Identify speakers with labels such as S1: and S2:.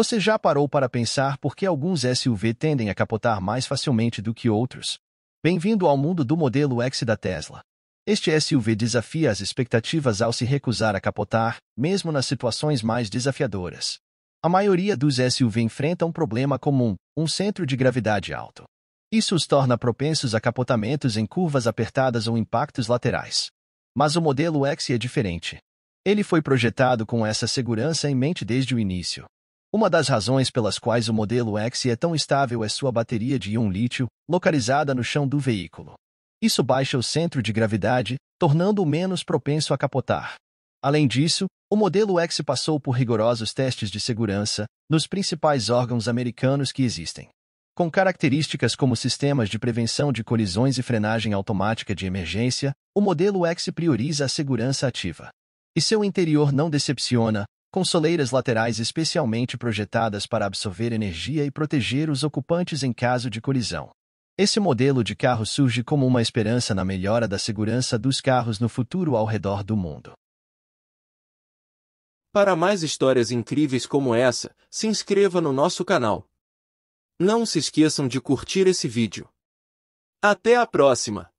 S1: Você já parou para pensar por que alguns SUV tendem a capotar mais facilmente do que outros? Bem-vindo ao mundo do modelo X da Tesla. Este SUV desafia as expectativas ao se recusar a capotar, mesmo nas situações mais desafiadoras. A maioria dos SUV enfrenta um problema comum, um centro de gravidade alto. Isso os torna propensos a capotamentos em curvas apertadas ou impactos laterais. Mas o modelo X é diferente. Ele foi projetado com essa segurança em mente desde o início. Uma das razões pelas quais o modelo X é tão estável é sua bateria de íon lítio, localizada no chão do veículo. Isso baixa o centro de gravidade, tornando-o menos propenso a capotar. Além disso, o modelo X passou por rigorosos testes de segurança nos principais órgãos americanos que existem. Com características como sistemas de prevenção de colisões e frenagem automática de emergência, o modelo X prioriza a segurança ativa. E seu interior não decepciona, com soleiras laterais especialmente projetadas para absorver energia e proteger os ocupantes em caso de colisão. Esse modelo de carro surge como uma esperança na melhora da segurança dos carros no futuro ao redor do mundo.
S2: Para mais histórias incríveis como essa, se inscreva no nosso canal. Não se esqueçam de curtir esse vídeo. Até a próxima!